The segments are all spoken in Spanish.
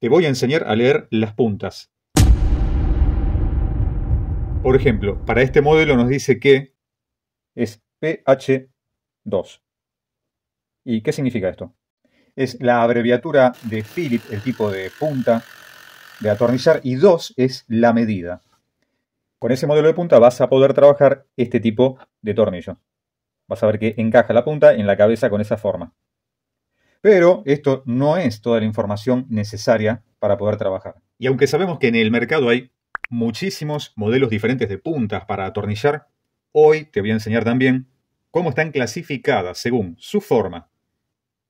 te voy a enseñar a leer las puntas. Por ejemplo, para este modelo nos dice que es PH2. ¿Y qué significa esto? Es la abreviatura de Philip, el tipo de punta de atornillar, y 2 es la medida. Con ese modelo de punta vas a poder trabajar este tipo de tornillo. Vas a ver que encaja la punta en la cabeza con esa forma. Pero esto no es toda la información necesaria para poder trabajar. Y aunque sabemos que en el mercado hay muchísimos modelos diferentes de puntas para atornillar, hoy te voy a enseñar también cómo están clasificadas según su forma,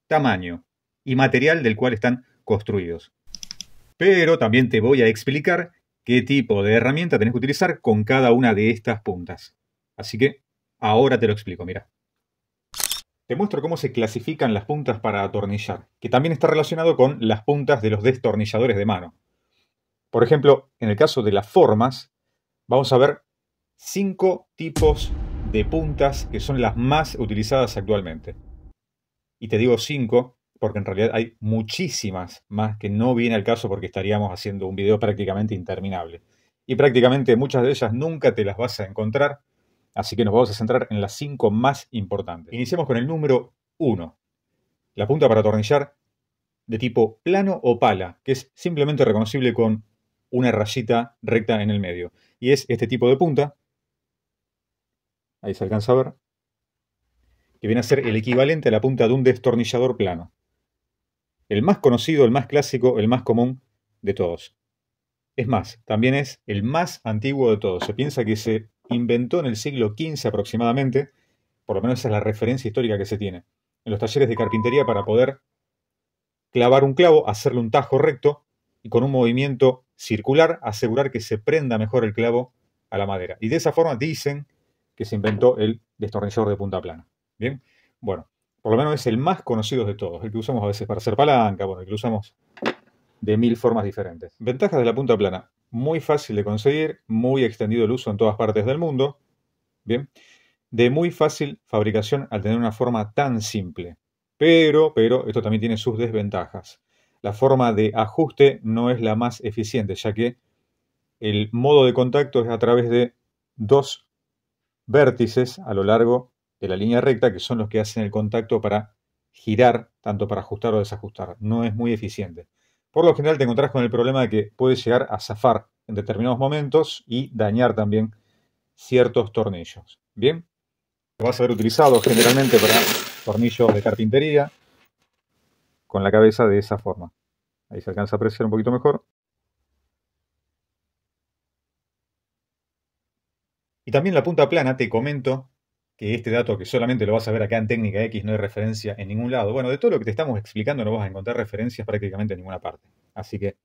tamaño y material del cual están construidos. Pero también te voy a explicar qué tipo de herramienta tenés que utilizar con cada una de estas puntas. Así que ahora te lo explico, mira. Te muestro cómo se clasifican las puntas para atornillar, que también está relacionado con las puntas de los destornilladores de mano. Por ejemplo, en el caso de las formas, vamos a ver cinco tipos de puntas que son las más utilizadas actualmente. Y te digo cinco porque en realidad hay muchísimas más que no viene al caso porque estaríamos haciendo un video prácticamente interminable. Y prácticamente muchas de ellas nunca te las vas a encontrar Así que nos vamos a centrar en las cinco más importantes. Iniciamos con el número 1. La punta para atornillar de tipo plano o pala, que es simplemente reconocible con una rayita recta en el medio. Y es este tipo de punta, ahí se alcanza a ver, que viene a ser el equivalente a la punta de un destornillador plano. El más conocido, el más clásico, el más común de todos. Es más, también es el más antiguo de todos. Se piensa que se inventó en el siglo XV aproximadamente, por lo menos esa es la referencia histórica que se tiene, en los talleres de carpintería para poder clavar un clavo, hacerle un tajo recto y con un movimiento circular asegurar que se prenda mejor el clavo a la madera. Y de esa forma dicen que se inventó el destornillador de punta plana. Bien, bueno, por lo menos es el más conocido de todos, el que usamos a veces para hacer palanca, bueno, el que usamos de mil formas diferentes. Ventajas de la punta plana muy fácil de conseguir, muy extendido el uso en todas partes del mundo, ¿bien? De muy fácil fabricación al tener una forma tan simple. Pero, pero, esto también tiene sus desventajas. La forma de ajuste no es la más eficiente, ya que el modo de contacto es a través de dos vértices a lo largo de la línea recta, que son los que hacen el contacto para girar, tanto para ajustar o desajustar. No es muy eficiente. Por lo general te encontrás con el problema de que puedes llegar a zafar en determinados momentos y dañar también ciertos tornillos. Bien, lo vas a ver utilizado generalmente para tornillos de carpintería con la cabeza de esa forma. Ahí se alcanza a apreciar un poquito mejor. Y también la punta plana, te comento que este dato que solamente lo vas a ver acá en técnica X no hay referencia en ningún lado. Bueno, de todo lo que te estamos explicando no vas a encontrar referencias prácticamente en ninguna parte. Así que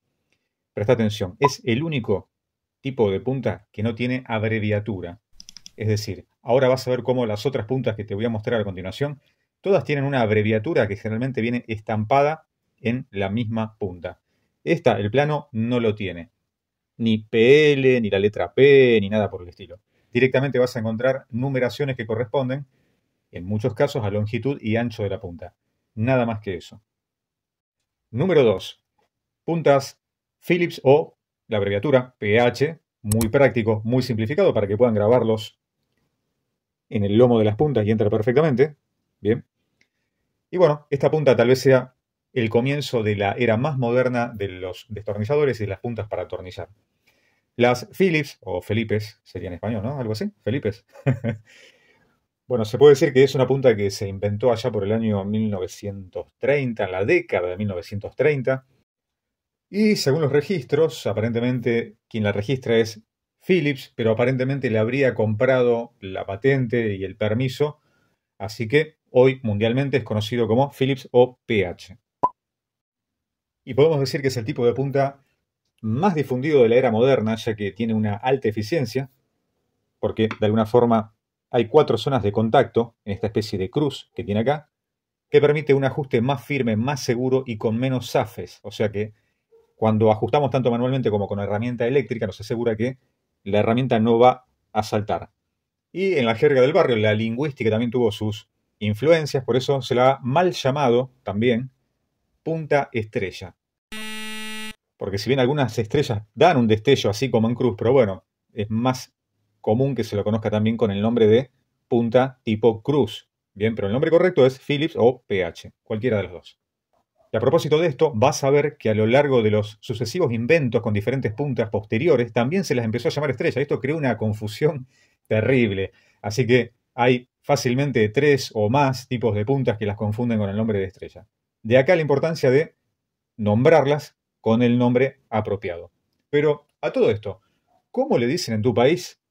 presta atención, es el único tipo de punta que no tiene abreviatura. Es decir, ahora vas a ver cómo las otras puntas que te voy a mostrar a continuación, todas tienen una abreviatura que generalmente viene estampada en la misma punta. Esta, el plano, no lo tiene. Ni PL, ni la letra P, ni nada por el estilo directamente vas a encontrar numeraciones que corresponden, en muchos casos, a longitud y ancho de la punta. Nada más que eso. Número 2. Puntas Phillips o la abreviatura PH, muy práctico, muy simplificado para que puedan grabarlos en el lomo de las puntas y entra perfectamente. Bien. Y bueno, esta punta tal vez sea el comienzo de la era más moderna de los destornilladores y de las puntas para atornillar. Las Philips, o Felipe sería en español, ¿no? Algo así, Felipes. bueno, se puede decir que es una punta que se inventó allá por el año 1930, en la década de 1930. Y según los registros, aparentemente quien la registra es Philips, pero aparentemente le habría comprado la patente y el permiso, así que hoy mundialmente es conocido como Philips o PH. Y podemos decir que es el tipo de punta más difundido de la era moderna, ya que tiene una alta eficiencia, porque de alguna forma hay cuatro zonas de contacto en esta especie de cruz que tiene acá, que permite un ajuste más firme, más seguro y con menos zafes. O sea que cuando ajustamos tanto manualmente como con herramienta eléctrica, nos asegura que la herramienta no va a saltar. Y en la jerga del barrio, la lingüística también tuvo sus influencias, por eso se la ha mal llamado también punta estrella porque si bien algunas estrellas dan un destello así como en cruz, pero bueno, es más común que se lo conozca también con el nombre de punta tipo cruz. Bien, pero el nombre correcto es Phillips o PH, cualquiera de los dos. Y a propósito de esto, vas a ver que a lo largo de los sucesivos inventos con diferentes puntas posteriores, también se las empezó a llamar estrella. Esto creó una confusión terrible. Así que hay fácilmente tres o más tipos de puntas que las confunden con el nombre de estrella. De acá la importancia de nombrarlas con el nombre apropiado. Pero a todo esto, ¿cómo le dicen en tu país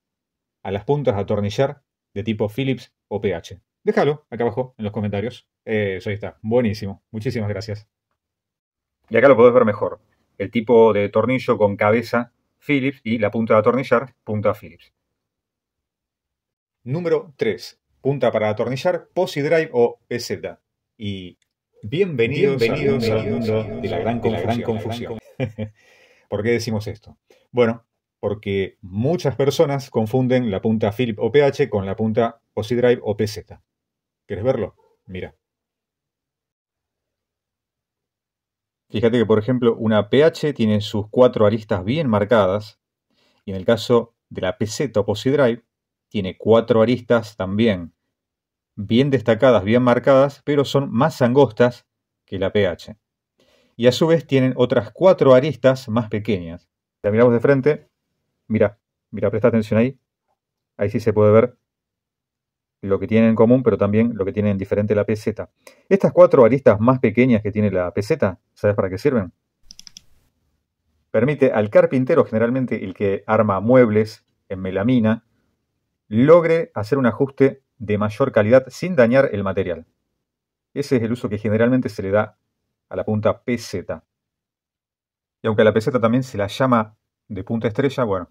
a las puntas a atornillar de tipo Philips o PH? Déjalo acá abajo en los comentarios. Eh, eso ahí está. Buenísimo. Muchísimas gracias. Y acá lo podés ver mejor. El tipo de tornillo con cabeza Phillips y la punta de atornillar, punta Phillips. Número 3. Punta para atornillar Drive o PZ. E y Bienvenidos, al mundo, de la gran confusión. ¿Por qué decimos esto? Bueno, porque muchas personas confunden la punta Philip PH con la punta o Drive PZ. ¿Quieres verlo? Mira. Fíjate que, por ejemplo, una PH tiene sus cuatro aristas bien marcadas, y en el caso de la PZ o Posi Drive, tiene cuatro aristas también bien destacadas, bien marcadas, pero son más angostas que la pH. Y a su vez tienen otras cuatro aristas más pequeñas. La miramos de frente. Mira, mira, presta atención ahí. Ahí sí se puede ver lo que tienen en común, pero también lo que tienen en diferente la PZ. Estas cuatro aristas más pequeñas que tiene la PZ, ¿sabes para qué sirven? Permite al carpintero, generalmente el que arma muebles en melamina, logre hacer un ajuste de mayor calidad sin dañar el material. Ese es el uso que generalmente se le da a la punta PZ. Y aunque a la PZ también se la llama de punta estrella, bueno,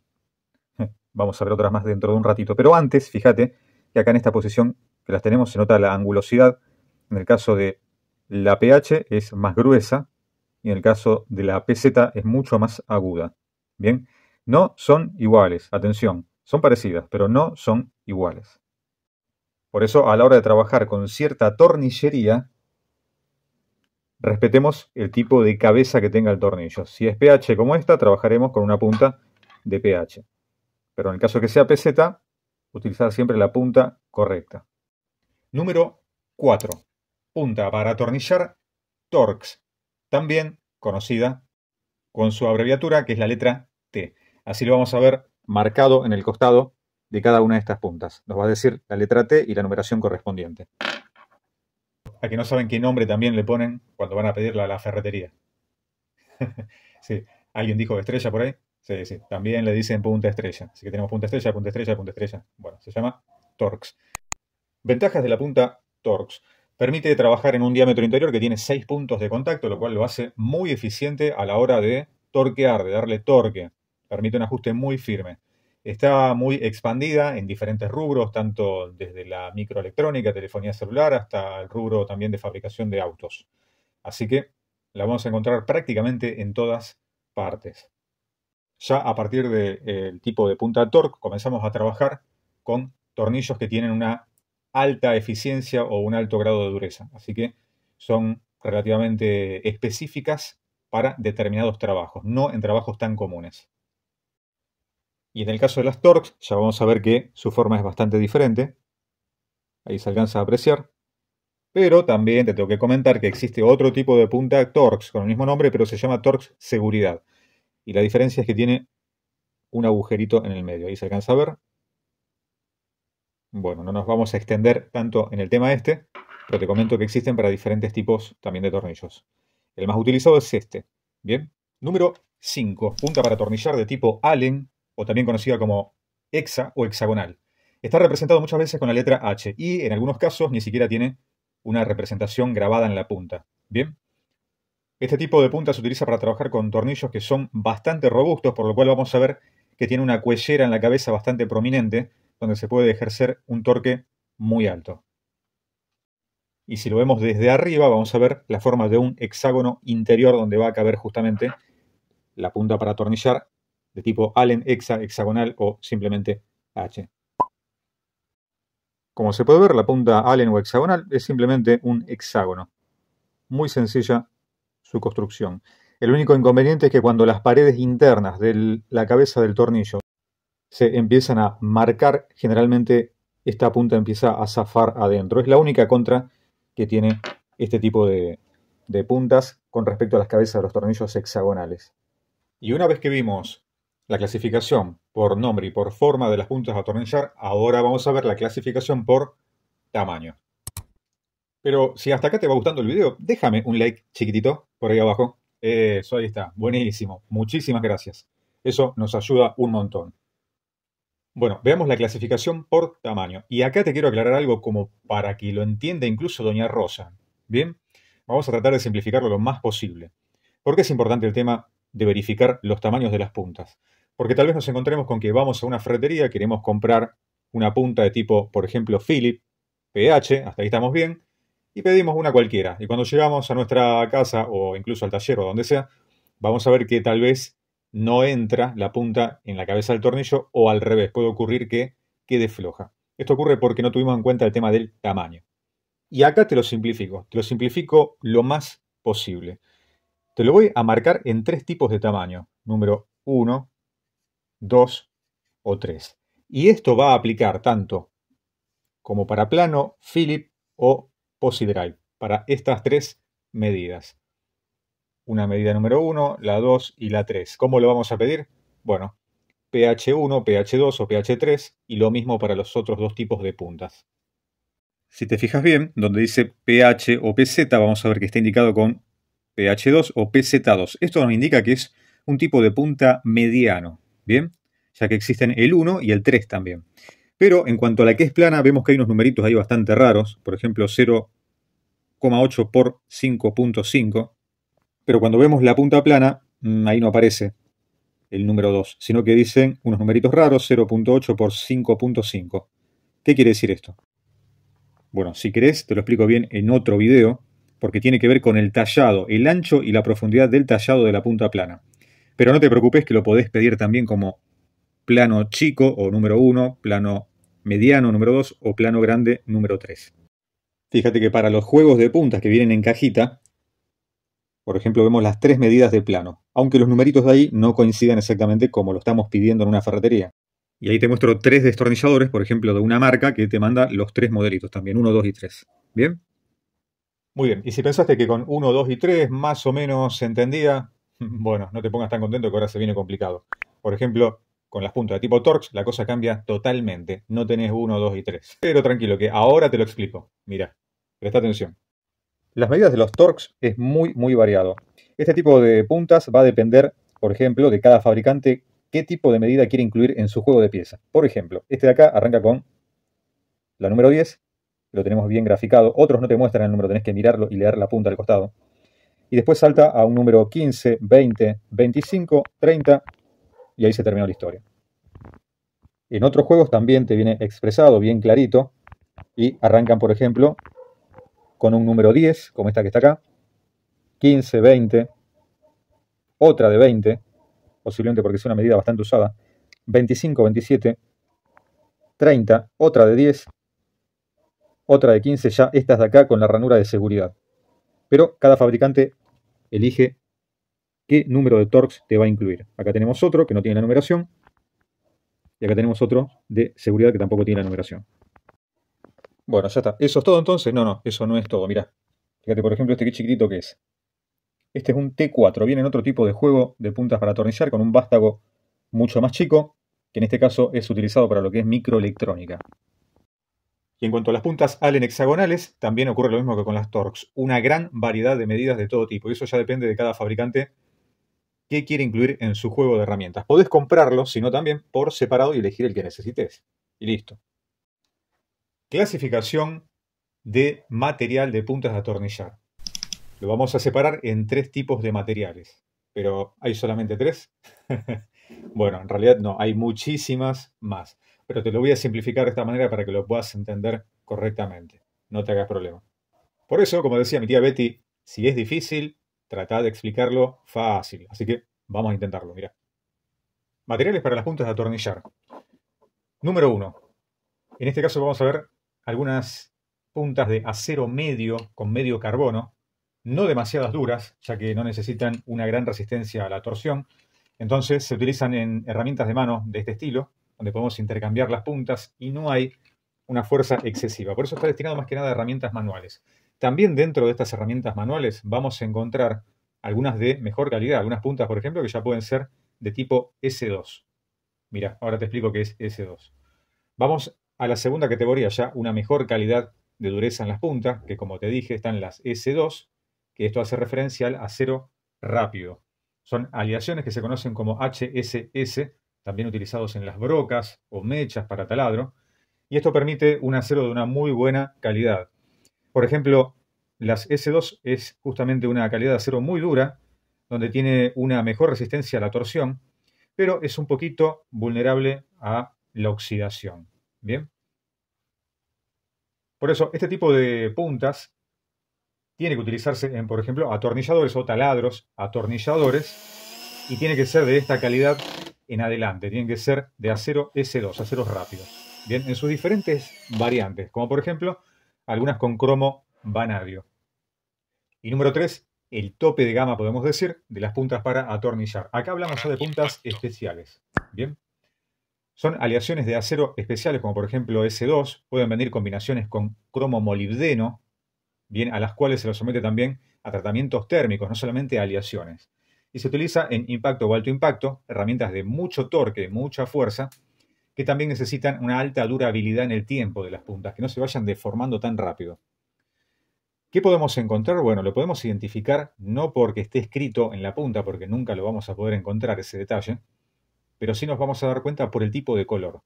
vamos a ver otras más dentro de un ratito. Pero antes, fíjate que acá en esta posición que las tenemos se nota la angulosidad. En el caso de la PH es más gruesa y en el caso de la PZ es mucho más aguda. Bien, no son iguales, atención, son parecidas, pero no son iguales. Por eso, a la hora de trabajar con cierta tornillería, respetemos el tipo de cabeza que tenga el tornillo. Si es pH como esta, trabajaremos con una punta de pH. Pero en el caso que sea PZ, utilizar siempre la punta correcta. Número 4. Punta para atornillar Torx, también conocida con su abreviatura que es la letra T. Así lo vamos a ver marcado en el costado de cada una de estas puntas. Nos va a decir la letra T y la numeración correspondiente. A que no saben qué nombre también le ponen cuando van a pedirla a la ferretería. sí, alguien dijo estrella por ahí. Sí, sí, también le dicen punta estrella. Así que tenemos punta estrella, punta estrella, punta estrella. Bueno, se llama Torx. Ventajas de la punta Torx. Permite trabajar en un diámetro interior que tiene seis puntos de contacto, lo cual lo hace muy eficiente a la hora de torquear, de darle torque. Permite un ajuste muy firme está muy expandida en diferentes rubros, tanto desde la microelectrónica, telefonía celular, hasta el rubro también de fabricación de autos. Así que la vamos a encontrar prácticamente en todas partes. Ya a partir del tipo de punta torque comenzamos a trabajar con tornillos que tienen una alta eficiencia o un alto grado de dureza. Así que son relativamente específicas para determinados trabajos, no en trabajos tan comunes. Y en el caso de las Torx, ya vamos a ver que su forma es bastante diferente. Ahí se alcanza a apreciar. Pero también te tengo que comentar que existe otro tipo de punta Torx con el mismo nombre, pero se llama Torx Seguridad. Y la diferencia es que tiene un agujerito en el medio. Ahí se alcanza a ver. Bueno, no nos vamos a extender tanto en el tema este, pero te comento que existen para diferentes tipos también de tornillos. El más utilizado es este. Bien. Número 5. Punta para atornillar de tipo Allen o también conocida como hexa o hexagonal. Está representado muchas veces con la letra H y en algunos casos ni siquiera tiene una representación grabada en la punta. Bien. Este tipo de punta se utiliza para trabajar con tornillos que son bastante robustos, por lo cual vamos a ver que tiene una cuellera en la cabeza bastante prominente, donde se puede ejercer un torque muy alto. Y si lo vemos desde arriba, vamos a ver la forma de un hexágono interior donde va a caber justamente la punta para atornillar de tipo Allen, hexa, hexagonal o simplemente H. Como se puede ver, la punta Allen o hexagonal es simplemente un hexágono. Muy sencilla su construcción. El único inconveniente es que cuando las paredes internas de la cabeza del tornillo se empiezan a marcar, generalmente esta punta empieza a zafar adentro. Es la única contra que tiene este tipo de, de puntas con respecto a las cabezas de los tornillos hexagonales. Y una vez que vimos la clasificación por nombre y por forma de las puntas a atornillar, ahora vamos a ver la clasificación por tamaño. Pero si hasta acá te va gustando el video, déjame un like chiquitito por ahí abajo. Eso, ahí está. Buenísimo. Muchísimas gracias. Eso nos ayuda un montón. Bueno, veamos la clasificación por tamaño. Y acá te quiero aclarar algo como para que lo entienda incluso doña Rosa. Bien, vamos a tratar de simplificarlo lo más posible. Porque es importante el tema de verificar los tamaños de las puntas porque tal vez nos encontremos con que vamos a una ferretería, queremos comprar una punta de tipo, por ejemplo, Philip, PH, hasta ahí estamos bien, y pedimos una cualquiera. Y cuando llegamos a nuestra casa o incluso al taller o donde sea, vamos a ver que tal vez no entra la punta en la cabeza del tornillo o al revés, puede ocurrir que quede floja. Esto ocurre porque no tuvimos en cuenta el tema del tamaño. Y acá te lo simplifico, te lo simplifico lo más posible. Te lo voy a marcar en tres tipos de tamaño. Número 1, 2 o 3. Y esto va a aplicar tanto como para plano, Philip o posidrive para estas tres medidas. Una medida número 1, la 2 y la 3. ¿Cómo lo vamos a pedir? Bueno, pH1, pH2 o pH3 y lo mismo para los otros dos tipos de puntas. Si te fijas bien, donde dice pH o pZ, vamos a ver que está indicado con pH2 o pZ2. Esto nos indica que es un tipo de punta mediano. ¿bien? Ya que existen el 1 y el 3 también. Pero en cuanto a la que es plana, vemos que hay unos numeritos ahí bastante raros, por ejemplo 0,8 por 5.5, pero cuando vemos la punta plana, mm, ahí no aparece el número 2, sino que dicen unos numeritos raros, 0.8 por 5.5. ¿Qué quiere decir esto? Bueno, si querés, te lo explico bien en otro video, porque tiene que ver con el tallado, el ancho y la profundidad del tallado de la punta plana. Pero no te preocupes que lo podés pedir también como plano chico o número 1, plano mediano número 2 o plano grande número 3. Fíjate que para los juegos de puntas que vienen en cajita, por ejemplo, vemos las tres medidas de plano, aunque los numeritos de ahí no coincidan exactamente como lo estamos pidiendo en una ferretería. Y ahí te muestro tres destornilladores, por ejemplo, de una marca que te manda los tres modelitos también, 1, 2 y 3. ¿Bien? Muy bien, y si pensaste que con 1, 2 y 3 más o menos se entendía Bueno, no te pongas tan contento que ahora se viene complicado. Por ejemplo, con las puntas de tipo Torx la cosa cambia totalmente. No tenés 1, 2 y 3. Pero tranquilo, que ahora te lo explico. Mira, presta atención. Las medidas de los Torx es muy, muy variado. Este tipo de puntas va a depender, por ejemplo, de cada fabricante qué tipo de medida quiere incluir en su juego de piezas. Por ejemplo, este de acá arranca con la número 10, lo tenemos bien graficado. Otros no te muestran el número, tenés que mirarlo y leer la punta al costado y después salta a un número 15, 20, 25, 30 y ahí se terminó la historia. En otros juegos también te viene expresado bien clarito y arrancan, por ejemplo, con un número 10, como esta que está acá, 15, 20, otra de 20, posiblemente porque es una medida bastante usada, 25, 27, 30, otra de 10, otra de 15, ya estas de acá con la ranura de seguridad. Pero cada fabricante elige qué número de torques te va a incluir. Acá tenemos otro que no tiene la numeración. Y acá tenemos otro de seguridad que tampoco tiene la numeración. Bueno, ya está. ¿Eso es todo entonces? No, no, eso no es todo. Mirá. Fíjate, por ejemplo, este que chiquitito que es. Este es un T4. Viene en otro tipo de juego de puntas para atornillar con un vástago mucho más chico, que en este caso es utilizado para lo que es microelectrónica. Y en cuanto a las puntas Allen hexagonales, también ocurre lo mismo que con las Torx. Una gran variedad de medidas de todo tipo. Y eso ya depende de cada fabricante que quiere incluir en su juego de herramientas. Podés comprarlo, sino también por separado y elegir el que necesites. Y listo. Clasificación de material de puntas de atornillar. Lo vamos a separar en tres tipos de materiales. Pero ¿hay solamente tres? bueno, en realidad no, hay muchísimas más pero te lo voy a simplificar de esta manera para que lo puedas entender correctamente. No te hagas problema. Por eso, como decía mi tía Betty, si es difícil, trata de explicarlo fácil. Así que vamos a intentarlo, mira. Materiales para las puntas de atornillar. Número 1. En este caso vamos a ver algunas puntas de acero medio con medio carbono, no demasiadas duras, ya que no necesitan una gran resistencia a la torsión. Entonces se utilizan en herramientas de mano de este estilo, donde podemos intercambiar las puntas y no hay una fuerza excesiva. Por eso está destinado más que nada a herramientas manuales. También dentro de estas herramientas manuales vamos a encontrar algunas de mejor calidad, algunas puntas, por ejemplo, que ya pueden ser de tipo S2. Mira, ahora te explico qué es S2. Vamos a la segunda categoría, ya una mejor calidad de dureza en las puntas, que como te dije están las S2, que esto hace referencia al acero rápido. Son aleaciones que se conocen como HSS, también utilizados en las brocas o mechas para taladro, y esto permite un acero de una muy buena calidad. Por ejemplo, las S2 es justamente una calidad de acero muy dura, donde tiene una mejor resistencia a la torsión, pero es un poquito vulnerable a la oxidación. Bien. Por eso, este tipo de puntas tiene que utilizarse en, por ejemplo, atornilladores o taladros, atornilladores, y tiene que ser de esta calidad en adelante. Tienen que ser de acero S2, aceros rápidos. Bien, en sus diferentes variantes, como por ejemplo algunas con cromo vanadio. Y número 3, el tope de gama, podemos decir, de las puntas para atornillar. Acá hablamos ya de puntas especiales. Bien. Son aleaciones de acero especiales, como por ejemplo S2. Pueden venir combinaciones con cromo molibdeno, bien, a las cuales se los somete también a tratamientos térmicos, no solamente aleaciones y se utiliza en impacto o alto impacto, herramientas de mucho torque, mucha fuerza, que también necesitan una alta durabilidad en el tiempo de las puntas, que no se vayan deformando tan rápido. ¿Qué podemos encontrar? Bueno, lo podemos identificar no porque esté escrito en la punta, porque nunca lo vamos a poder encontrar ese detalle, pero sí nos vamos a dar cuenta por el tipo de color.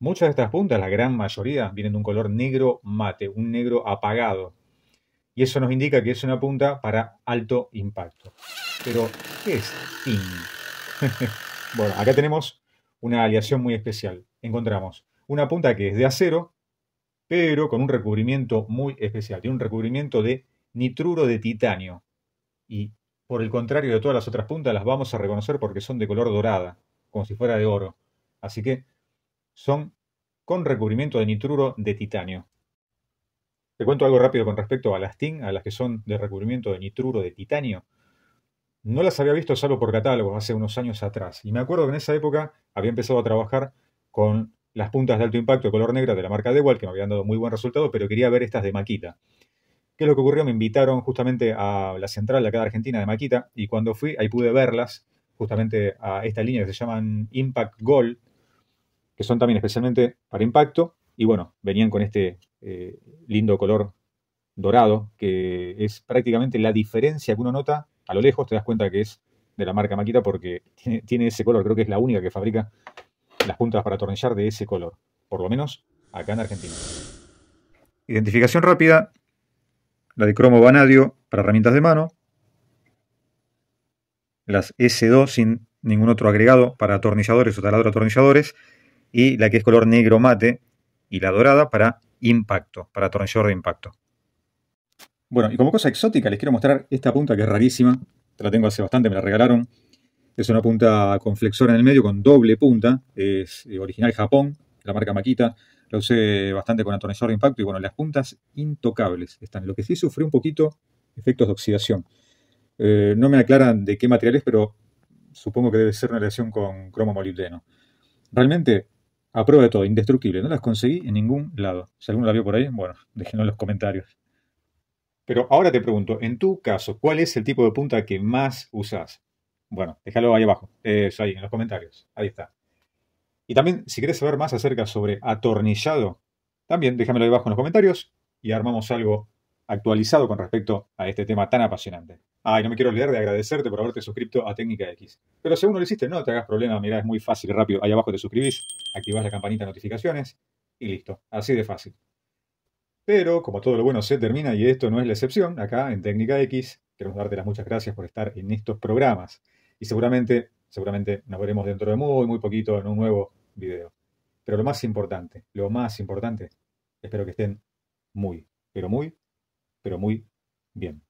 Muchas de estas puntas, la gran mayoría, vienen de un color negro mate, un negro apagado. Y eso nos indica que es una punta para alto impacto pero ¿qué es TIN? bueno, acá tenemos una aleación muy especial. Encontramos una punta que es de acero, pero con un recubrimiento muy especial. Tiene un recubrimiento de nitruro de titanio. Y por el contrario de todas las otras puntas, las vamos a reconocer porque son de color dorada, como si fuera de oro. Así que son con recubrimiento de nitruro de titanio. Te cuento algo rápido con respecto a las TIN, a las que son de recubrimiento de nitruro de titanio. No las había visto salvo por catálogos hace unos años atrás. Y me acuerdo que en esa época había empezado a trabajar con las puntas de alto impacto de color negra de la marca Dewalt, que me habían dado muy buen resultado, pero quería ver estas de Maquita. ¿Qué es lo que ocurrió? Me invitaron justamente a la central de acá de Argentina, de Maquita, y cuando fui ahí pude verlas, justamente a esta línea que se llaman Impact Gold, que son también especialmente para impacto, y bueno, venían con este eh, lindo color dorado, que es prácticamente la diferencia que uno nota a lo lejos te das cuenta que es de la marca Maquita porque tiene, ese color. Creo que es la única que fabrica las puntas para atornillar de ese color, por lo menos acá en Argentina. Identificación rápida, la de cromo vanadio para herramientas de mano, las S2 sin ningún otro agregado para atornilladores o taladro atornilladores, y la que es color negro mate y la dorada para impacto, para atornillador de impacto. Bueno, y como cosa exótica les quiero mostrar esta punta que es rarísima. La tengo hace bastante, me la regalaron. Es una punta con flexor en el medio, con doble punta. Es eh, original Japón, la marca Makita. La usé bastante con atornillador de impacto y bueno, las puntas intocables están. Lo que sí sufrió un poquito, efectos de oxidación. Eh, no me aclaran de qué material es, pero supongo que debe ser una relación con cromo molibdeno. Realmente, a prueba de todo, indestructible. No las conseguí en ningún lado. Si alguno la vio por ahí, bueno, déjenlo en los comentarios. Pero ahora te pregunto, en tu caso, ¿cuál es el tipo de punta que más usas? Bueno, déjalo ahí abajo, eso ahí, en los comentarios. Ahí está. Y también, si quieres saber más acerca sobre atornillado, también déjamelo ahí abajo en los comentarios y armamos algo actualizado con respecto a este tema tan apasionante. Ay, no me quiero olvidar de agradecerte por haberte suscrito a Técnica X. Pero si lo hiciste, no te hagas problema, mirá, es muy fácil y rápido. Ahí abajo te suscribís, activás la campanita de notificaciones y listo. Así de fácil. Pero, como todo lo bueno se termina, y esto no es la excepción, acá en Técnica X, queremos darte las muchas gracias por estar en estos programas. Y seguramente, seguramente nos veremos dentro de muy, muy poquito en un nuevo video. Pero lo más importante, lo más importante, espero que estén muy, pero muy, pero muy bien.